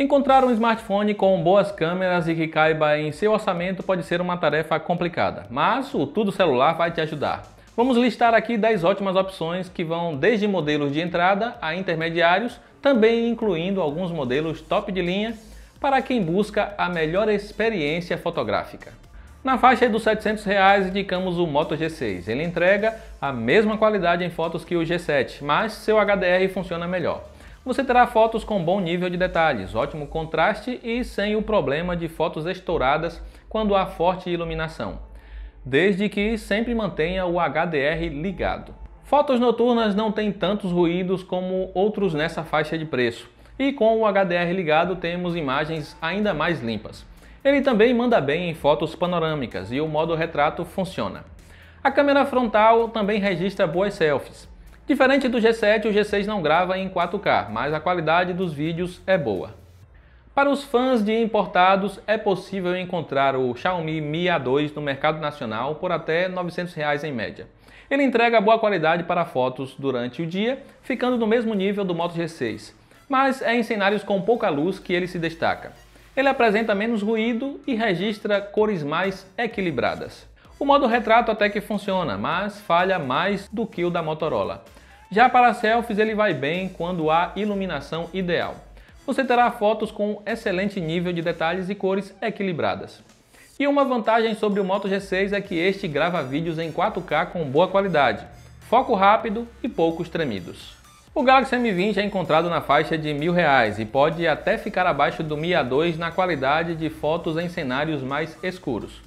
Encontrar um smartphone com boas câmeras e que caiba em seu orçamento pode ser uma tarefa complicada, mas o Tudo Celular vai te ajudar. Vamos listar aqui 10 ótimas opções que vão desde modelos de entrada a intermediários, também incluindo alguns modelos top de linha para quem busca a melhor experiência fotográfica. Na faixa dos R$ 700 reais, indicamos o Moto G6. Ele entrega a mesma qualidade em fotos que o G7, mas seu HDR funciona melhor. Você terá fotos com bom nível de detalhes, ótimo contraste e sem o problema de fotos estouradas quando há forte iluminação, desde que sempre mantenha o HDR ligado. Fotos noturnas não têm tantos ruídos como outros nessa faixa de preço, e com o HDR ligado temos imagens ainda mais limpas. Ele também manda bem em fotos panorâmicas e o modo retrato funciona. A câmera frontal também registra boas selfies. Diferente do G7, o G6 não grava em 4K, mas a qualidade dos vídeos é boa. Para os fãs de importados, é possível encontrar o Xiaomi Mi A2 no mercado nacional por até R$ 900 reais em média. Ele entrega boa qualidade para fotos durante o dia, ficando no mesmo nível do Moto G6, mas é em cenários com pouca luz que ele se destaca. Ele apresenta menos ruído e registra cores mais equilibradas. O modo retrato até que funciona, mas falha mais do que o da Motorola. Já para selfies, ele vai bem quando há iluminação ideal. Você terá fotos com excelente nível de detalhes e cores equilibradas. E uma vantagem sobre o Moto G6 é que este grava vídeos em 4K com boa qualidade, foco rápido e poucos tremidos. O Galaxy M20 é encontrado na faixa de mil reais e pode até ficar abaixo do Mi A2 na qualidade de fotos em cenários mais escuros.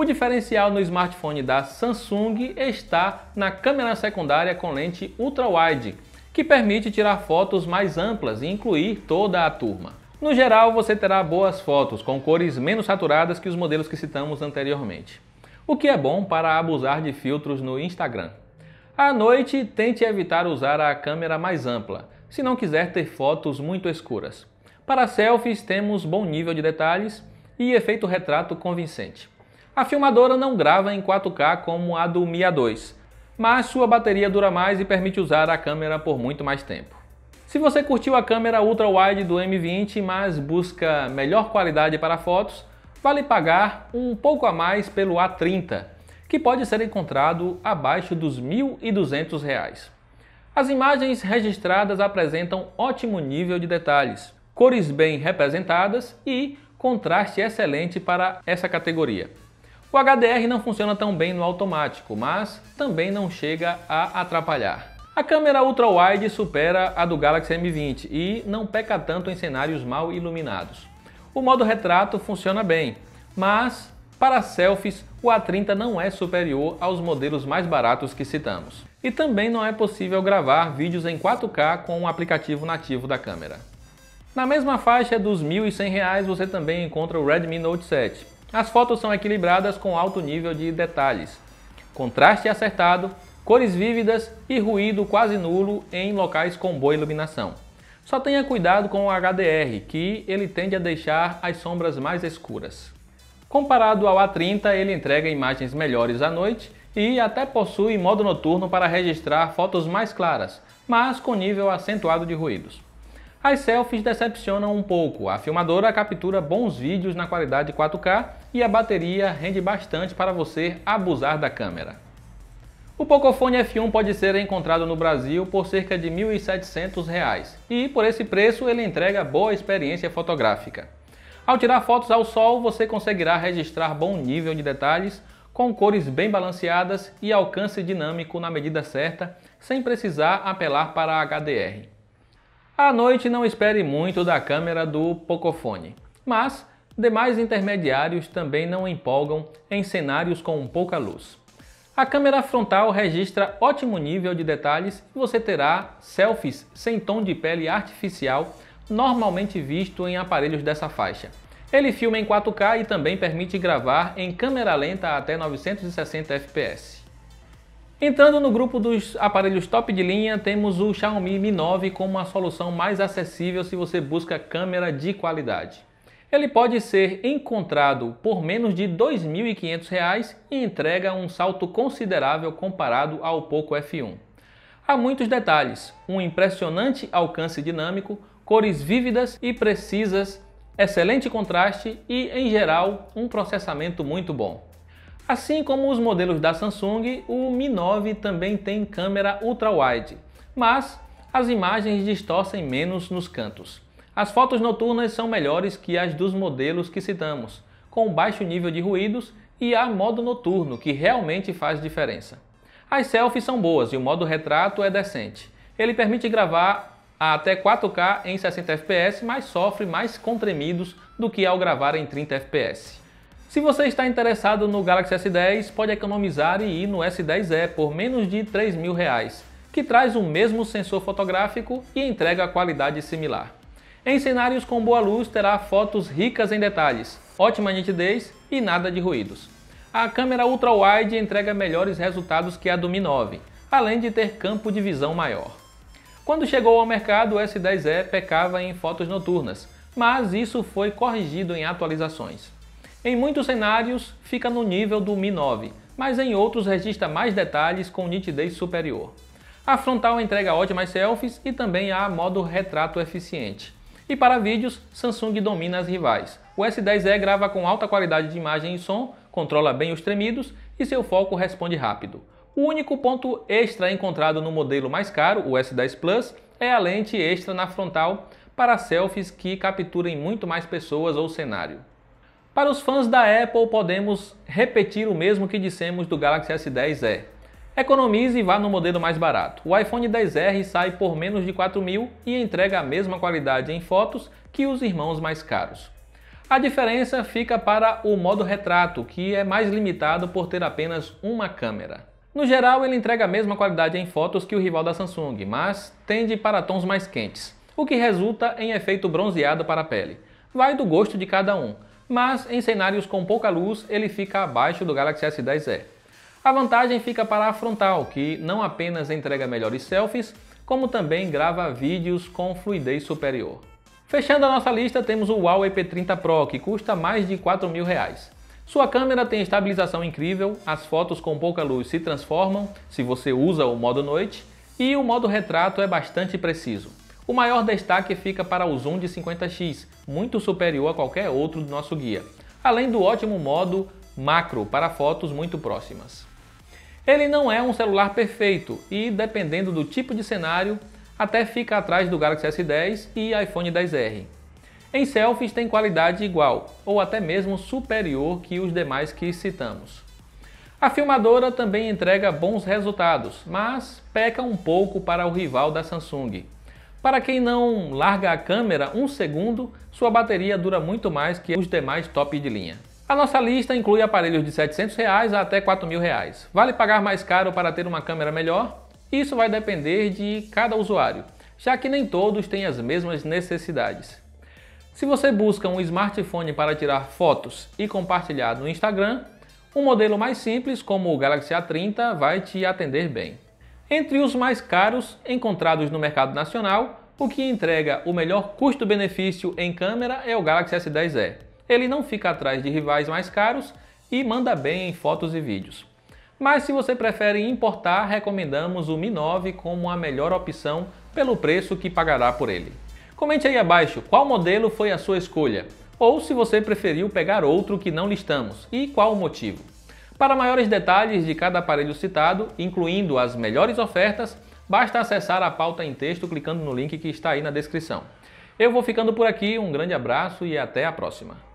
O diferencial no smartphone da Samsung está na câmera secundária com lente ultra-wide, que permite tirar fotos mais amplas e incluir toda a turma. No geral, você terá boas fotos com cores menos saturadas que os modelos que citamos anteriormente, o que é bom para abusar de filtros no Instagram. À noite, tente evitar usar a câmera mais ampla, se não quiser ter fotos muito escuras. Para selfies, temos bom nível de detalhes e efeito retrato convincente. A filmadora não grava em 4K como a do Mi 2 mas sua bateria dura mais e permite usar a câmera por muito mais tempo. Se você curtiu a câmera ultra-wide do M20, mas busca melhor qualidade para fotos, vale pagar um pouco a mais pelo A30, que pode ser encontrado abaixo dos R$ 1.200. As imagens registradas apresentam ótimo nível de detalhes, cores bem representadas e contraste excelente para essa categoria. O HDR não funciona tão bem no automático, mas também não chega a atrapalhar. A câmera ultra-wide supera a do Galaxy M20 e não peca tanto em cenários mal iluminados. O modo retrato funciona bem, mas para selfies o A30 não é superior aos modelos mais baratos que citamos. E também não é possível gravar vídeos em 4K com o um aplicativo nativo da câmera. Na mesma faixa dos R$ 1.100 você também encontra o Redmi Note 7, as fotos são equilibradas com alto nível de detalhes, contraste acertado, cores vívidas e ruído quase nulo em locais com boa iluminação. Só tenha cuidado com o HDR, que ele tende a deixar as sombras mais escuras. Comparado ao A30, ele entrega imagens melhores à noite e até possui modo noturno para registrar fotos mais claras, mas com nível acentuado de ruídos. As selfies decepcionam um pouco, a filmadora captura bons vídeos na qualidade 4K e a bateria rende bastante para você abusar da câmera. O Pocophone F1 pode ser encontrado no Brasil por cerca de R$ 1.700 e por esse preço ele entrega boa experiência fotográfica. Ao tirar fotos ao sol, você conseguirá registrar bom nível de detalhes, com cores bem balanceadas e alcance dinâmico na medida certa, sem precisar apelar para a HDR. À noite não espere muito da câmera do Pocophone, mas Demais intermediários também não empolgam em cenários com pouca luz. A câmera frontal registra ótimo nível de detalhes e você terá selfies sem tom de pele artificial normalmente visto em aparelhos dessa faixa. Ele filma em 4K e também permite gravar em câmera lenta até 960 fps. Entrando no grupo dos aparelhos top de linha, temos o Xiaomi Mi 9 como uma solução mais acessível se você busca câmera de qualidade. Ele pode ser encontrado por menos de R$ 2.500 e entrega um salto considerável comparado ao Poco F1. Há muitos detalhes, um impressionante alcance dinâmico, cores vívidas e precisas, excelente contraste e, em geral, um processamento muito bom. Assim como os modelos da Samsung, o Mi 9 também tem câmera ultra-wide, mas as imagens distorcem menos nos cantos. As fotos noturnas são melhores que as dos modelos que citamos, com baixo nível de ruídos e há modo noturno, que realmente faz diferença. As selfies são boas e o modo retrato é decente. Ele permite gravar a até 4K em 60 fps, mas sofre mais contremidos do que ao gravar em 30 fps. Se você está interessado no Galaxy S10, pode economizar e ir no S10e por menos de 3 mil reais, que traz o mesmo sensor fotográfico e entrega a qualidade similar. Em cenários com boa luz, terá fotos ricas em detalhes, ótima nitidez e nada de ruídos. A câmera ultra-wide entrega melhores resultados que a do Mi 9, além de ter campo de visão maior. Quando chegou ao mercado, o S10e pecava em fotos noturnas, mas isso foi corrigido em atualizações. Em muitos cenários, fica no nível do Mi 9, mas em outros registra mais detalhes com nitidez superior. A frontal entrega ótimas selfies e também há modo retrato eficiente. E para vídeos, Samsung domina as rivais. O S10e grava com alta qualidade de imagem e som, controla bem os tremidos e seu foco responde rápido. O único ponto extra encontrado no modelo mais caro, o S10 Plus, é a lente extra na frontal para selfies que capturem muito mais pessoas ou cenário. Para os fãs da Apple, podemos repetir o mesmo que dissemos do Galaxy S10e. Economize e vá no modelo mais barato. O iPhone 10R sai por menos de 4 mil e entrega a mesma qualidade em fotos que os irmãos mais caros. A diferença fica para o modo retrato, que é mais limitado por ter apenas uma câmera. No geral, ele entrega a mesma qualidade em fotos que o rival da Samsung, mas tende para tons mais quentes, o que resulta em efeito bronzeado para a pele. Vai do gosto de cada um, mas em cenários com pouca luz ele fica abaixo do Galaxy S10e. A vantagem fica para a frontal, que não apenas entrega melhores selfies, como também grava vídeos com fluidez superior. Fechando a nossa lista, temos o Huawei P30 Pro, que custa mais de 4 mil reais. Sua câmera tem estabilização incrível, as fotos com pouca luz se transformam se você usa o modo noite e o modo retrato é bastante preciso. O maior destaque fica para o zoom de 50x, muito superior a qualquer outro do nosso guia, além do ótimo modo macro para fotos muito próximas. Ele não é um celular perfeito e, dependendo do tipo de cenário, até fica atrás do Galaxy S10 e iPhone 10R. Em selfies tem qualidade igual ou até mesmo superior que os demais que citamos. A filmadora também entrega bons resultados, mas peca um pouco para o rival da Samsung. Para quem não larga a câmera um segundo, sua bateria dura muito mais que os demais top de linha. A nossa lista inclui aparelhos de R$ 700 reais a até R$ 4.000. Reais. Vale pagar mais caro para ter uma câmera melhor? Isso vai depender de cada usuário, já que nem todos têm as mesmas necessidades. Se você busca um smartphone para tirar fotos e compartilhar no Instagram, um modelo mais simples como o Galaxy A30 vai te atender bem. Entre os mais caros encontrados no mercado nacional, o que entrega o melhor custo-benefício em câmera é o Galaxy S10e ele não fica atrás de rivais mais caros e manda bem em fotos e vídeos. Mas se você prefere importar, recomendamos o Mi 9 como a melhor opção pelo preço que pagará por ele. Comente aí abaixo qual modelo foi a sua escolha, ou se você preferiu pegar outro que não listamos e qual o motivo. Para maiores detalhes de cada aparelho citado, incluindo as melhores ofertas, basta acessar a pauta em texto clicando no link que está aí na descrição. Eu vou ficando por aqui, um grande abraço e até a próxima.